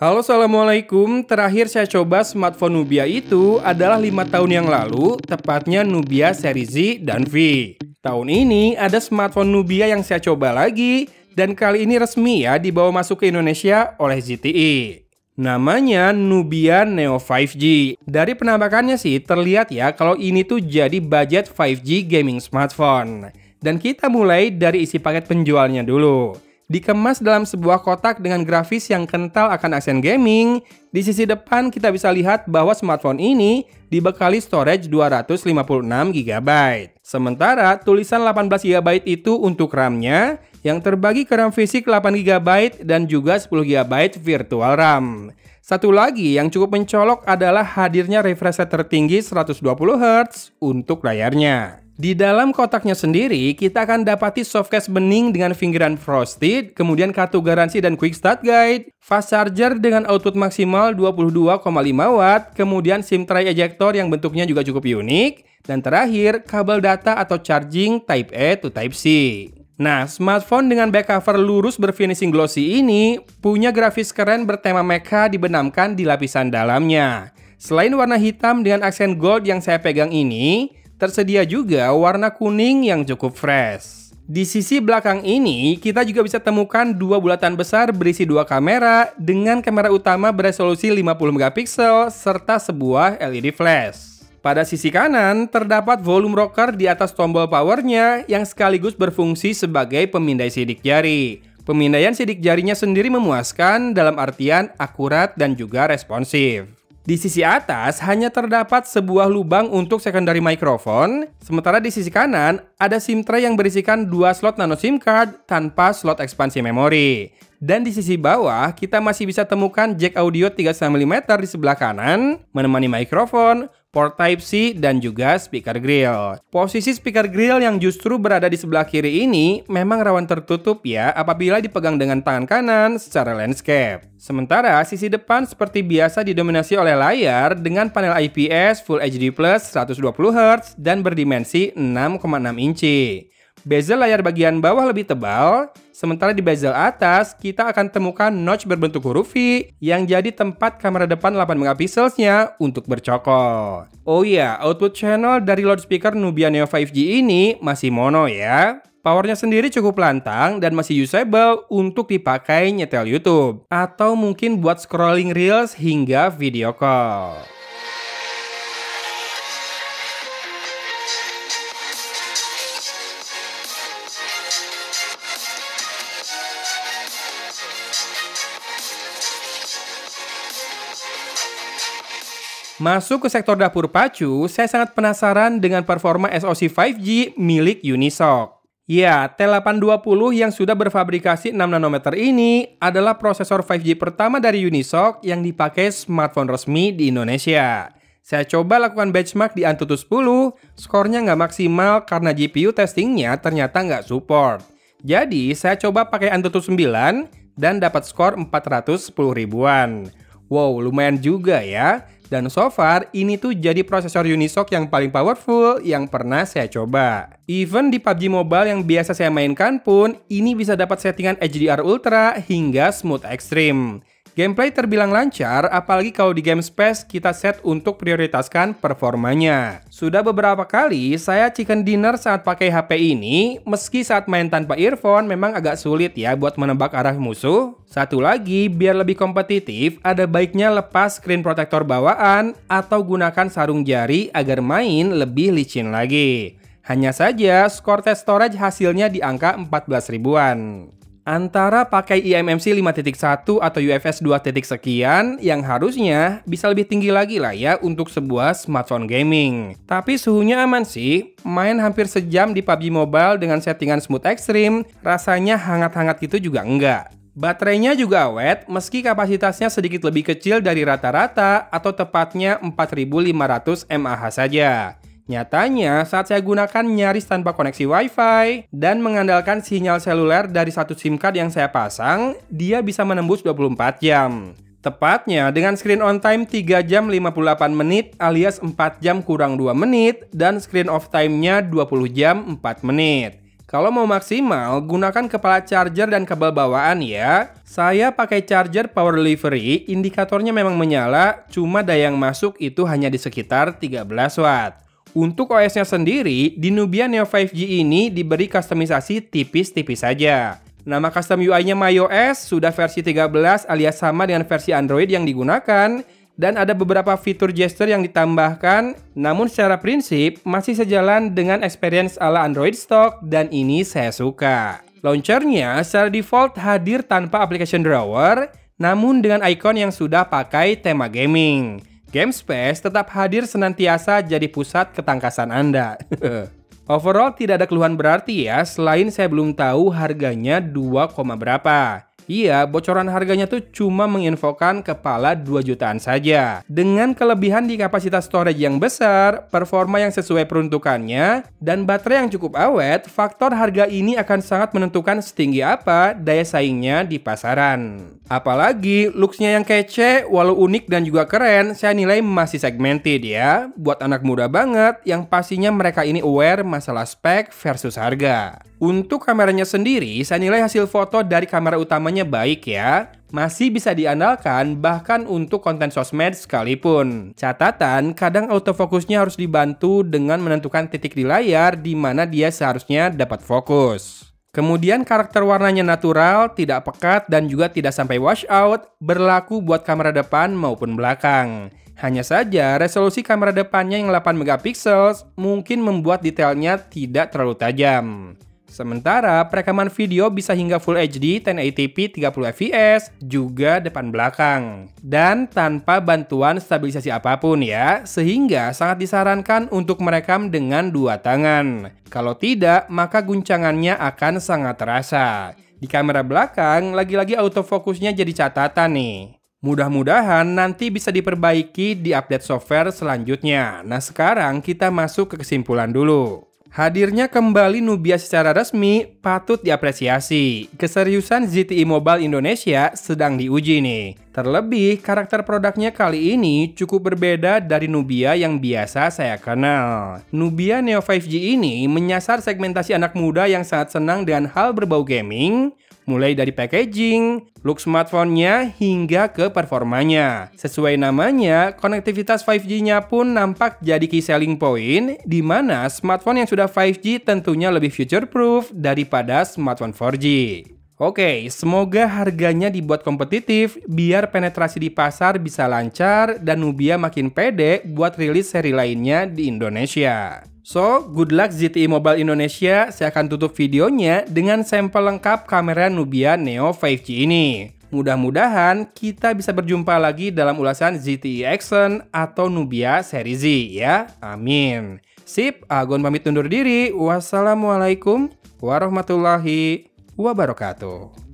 Halo Assalamualaikum, terakhir saya coba smartphone Nubia itu adalah lima tahun yang lalu, tepatnya Nubia seri Z dan V. Tahun ini ada smartphone Nubia yang saya coba lagi, dan kali ini resmi ya dibawa masuk ke Indonesia oleh ZTE. Namanya Nubia Neo 5G. Dari penampakannya sih terlihat ya kalau ini tuh jadi budget 5G gaming smartphone. Dan kita mulai dari isi paket penjualnya dulu dikemas dalam sebuah kotak dengan grafis yang kental akan aksen gaming. Di sisi depan kita bisa lihat bahwa smartphone ini dibekali storage 256GB. Sementara tulisan 18GB itu untuk RAM-nya yang terbagi ke RAM fisik 8GB dan juga 10GB virtual RAM. Satu lagi yang cukup mencolok adalah hadirnya refresh rate tertinggi 120Hz untuk layarnya. Di dalam kotaknya sendiri, kita akan dapati softcase bening dengan pinggiran frosted, kemudian kartu garansi dan quick start guide, fast charger dengan output maksimal 22,5 watt, kemudian SIM tray ejector yang bentuknya juga cukup unik, dan terakhir kabel data atau charging type A to type C. Nah, smartphone dengan back cover lurus berfinishing glossy ini punya grafis keren bertema mecha dibenamkan di lapisan dalamnya. Selain warna hitam dengan aksen gold yang saya pegang ini, Tersedia juga warna kuning yang cukup fresh. Di sisi belakang ini, kita juga bisa temukan dua bulatan besar berisi dua kamera dengan kamera utama beresolusi 50 mp serta sebuah LED flash. Pada sisi kanan, terdapat volume rocker di atas tombol powernya yang sekaligus berfungsi sebagai pemindai sidik jari. Pemindaian sidik jarinya sendiri memuaskan dalam artian akurat dan juga responsif. Di sisi atas hanya terdapat sebuah lubang untuk secondary microphone, sementara di sisi kanan ada SIM tray yang berisikan dua slot nano SIM card tanpa slot ekspansi memori. Dan di sisi bawah kita masih bisa temukan jack audio 3,5 mm di sebelah kanan, menemani microphone, port Type-C, dan juga speaker grill. Posisi speaker grill yang justru berada di sebelah kiri ini memang rawan tertutup ya apabila dipegang dengan tangan kanan secara landscape. Sementara sisi depan seperti biasa didominasi oleh layar dengan panel IPS Full HD Plus 120Hz dan berdimensi 6,6 inci. Bezel layar bagian bawah lebih tebal, sementara di bezel atas kita akan temukan notch berbentuk huruf V yang jadi tempat kamera depan 8megapikselsnya untuk bercokol. Oh iya, output channel dari loudspeaker Nubia Neo 5G ini masih mono ya. Powernya sendiri cukup lantang dan masih usable untuk dipakai nyetel YouTube atau mungkin buat scrolling reels hingga video call. Masuk ke sektor dapur pacu, saya sangat penasaran dengan performa SoC 5G milik Unisoc. Ya, T820 yang sudah berfabrikasi 6 nanometer ini adalah prosesor 5G pertama dari Unisoc yang dipakai smartphone resmi di Indonesia. Saya coba lakukan benchmark di Antutu 10, skornya nggak maksimal karena GPU testingnya ternyata nggak support. Jadi, saya coba pakai Antutu 9 dan dapat skor 410 ribuan. Wow, lumayan juga ya. Dan so far, ini tuh jadi prosesor Unisoc yang paling powerful yang pernah saya coba. Even di PUBG Mobile yang biasa saya mainkan pun, ini bisa dapat settingan HDR Ultra hingga Smooth Extreme. Gameplay terbilang lancar, apalagi kalau di game space kita set untuk prioritaskan performanya. Sudah beberapa kali saya chicken dinner saat pakai HP ini, meski saat main tanpa earphone memang agak sulit ya buat menebak arah musuh. Satu lagi, biar lebih kompetitif, ada baiknya lepas screen protector bawaan atau gunakan sarung jari agar main lebih licin lagi. Hanya saja, skor test storage hasilnya di angka 14 ribuan antara pakai e IMMC 5.1 atau UFS 2. sekian yang harusnya bisa lebih tinggi lagi lah ya untuk sebuah smartphone gaming. Tapi suhunya aman sih, main hampir sejam di PUBG Mobile dengan settingan smooth extreme, rasanya hangat-hangat gitu juga enggak. Baterainya juga awet, meski kapasitasnya sedikit lebih kecil dari rata-rata atau tepatnya 4500 mAh saja. Nyatanya, saat saya gunakan nyaris tanpa koneksi WiFi dan mengandalkan sinyal seluler dari satu SIM card yang saya pasang, dia bisa menembus 24 jam. Tepatnya dengan screen on time 3 jam 58 menit alias 4 jam kurang 2 menit dan screen off time-nya 20 jam 4 menit. Kalau mau maksimal, gunakan kepala charger dan kabel bawaan ya. Saya pakai charger power delivery, indikatornya memang menyala, cuma daya yang masuk itu hanya di sekitar 13 watt. Untuk OS-nya sendiri, di Nubia Neo 5G ini diberi kustomisasi tipis-tipis saja. Nama custom UI-nya MyOS sudah versi 13 alias sama dengan versi Android yang digunakan, dan ada beberapa fitur gesture yang ditambahkan, namun secara prinsip masih sejalan dengan experience ala Android stock dan ini saya suka. Launchernya secara default hadir tanpa application drawer, namun dengan icon yang sudah pakai tema gaming. Game Space tetap hadir senantiasa jadi pusat ketangkasan Anda. Overall tidak ada keluhan berarti ya, selain saya belum tahu harganya 2, berapa. Iya, bocoran harganya tuh cuma menginfokan kepala 2 jutaan saja. Dengan kelebihan di kapasitas storage yang besar, performa yang sesuai peruntukannya, dan baterai yang cukup awet, faktor harga ini akan sangat menentukan setinggi apa daya saingnya di pasaran. Apalagi looks-nya yang kece, walau unik dan juga keren, saya nilai masih segmented ya. Buat anak muda banget, yang pastinya mereka ini aware masalah spek versus harga. Untuk kameranya sendiri, saya nilai hasil foto dari kamera utamanya baik ya, masih bisa diandalkan bahkan untuk konten sosmed sekalipun. Catatan, kadang autofokusnya harus dibantu dengan menentukan titik di layar di mana dia seharusnya dapat fokus. Kemudian karakter warnanya natural, tidak pekat dan juga tidak sampai wash out, berlaku buat kamera depan maupun belakang. Hanya saja resolusi kamera depannya yang 8 megapiksel mungkin membuat detailnya tidak terlalu tajam. Sementara perekaman video bisa hingga Full HD 1080p 30 fps juga depan belakang dan tanpa bantuan stabilisasi apapun ya sehingga sangat disarankan untuk merekam dengan dua tangan. Kalau tidak maka guncangannya akan sangat terasa. Di kamera belakang lagi-lagi autofokusnya jadi catatan nih. Mudah-mudahan nanti bisa diperbaiki di update software selanjutnya. Nah, sekarang kita masuk ke kesimpulan dulu. Hadirnya kembali Nubia secara resmi patut diapresiasi. Keseriusan ZTE Mobile Indonesia sedang diuji nih. Terlebih, karakter produknya kali ini cukup berbeda dari Nubia yang biasa saya kenal. Nubia Neo 5G ini menyasar segmentasi anak muda yang sangat senang dengan hal berbau gaming, mulai dari packaging, look smartphone-nya hingga ke performanya. Sesuai namanya, konektivitas 5G-nya pun nampak jadi key selling point di mana smartphone yang sudah 5G tentunya lebih future proof daripada smartphone 4G. Oke, semoga harganya dibuat kompetitif biar penetrasi di pasar bisa lancar dan Nubia makin pede buat rilis seri lainnya di Indonesia. So, good luck ZTE Mobile Indonesia. Saya akan tutup videonya dengan sampel lengkap kamera Nubia Neo 5G ini. Mudah-mudahan kita bisa berjumpa lagi dalam ulasan ZTE Action atau Nubia seri Z ya. Amin. Sip, Agon pamit undur diri. Wassalamualaikum warahmatullahi wabarakatuh.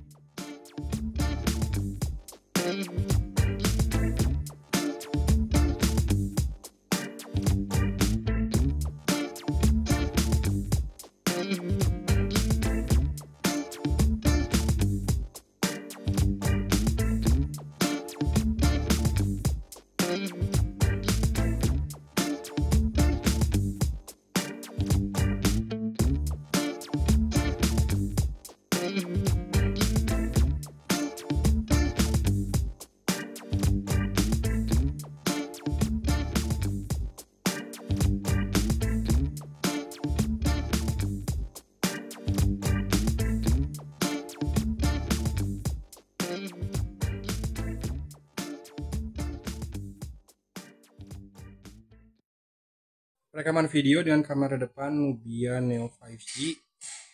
Rekaman video dengan kamera depan Nubia Neo 5G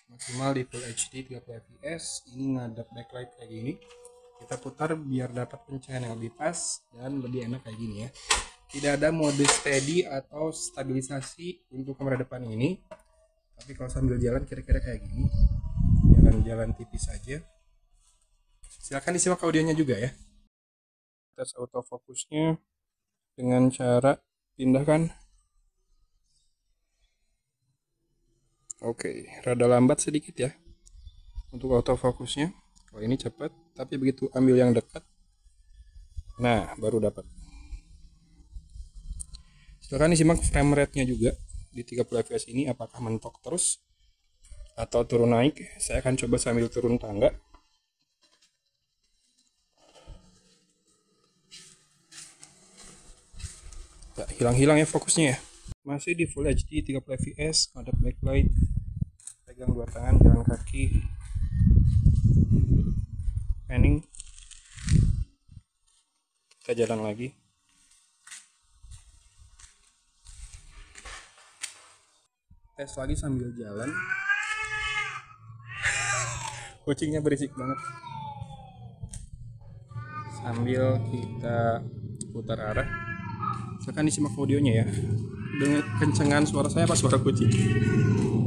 maksimal di Full HD 30 fps. Ini ngadap backlight kayak gini. Kita putar biar dapat pencahayaan yang lebih pas dan lebih enak kayak gini ya. Tidak ada mode steady atau stabilisasi untuk kamera depan ini. Tapi kalau sambil jalan kira-kira kayak gini. Jalan-jalan tipis saja. Silahkan disimak audionya juga ya. Tes autofokusnya dengan cara pindahkan Oke, rada lambat sedikit ya untuk autofocusnya. Kalau oh, ini cepat, tapi begitu ambil yang dekat, nah baru dapat. Silahkan disimak frame rate-nya juga di 30 fps ini apakah mentok terus atau turun naik. Saya akan coba sambil turun tangga. hilang-hilang ya fokusnya ya. Masih di Full HD 30 fps, ada backlight, dua tangan jalan kaki planning kita jalan lagi tes lagi sambil jalan kucingnya berisik banget sambil kita putar arah silahkan disimak audionya ya dengan kencengan suara saya apa suara kucing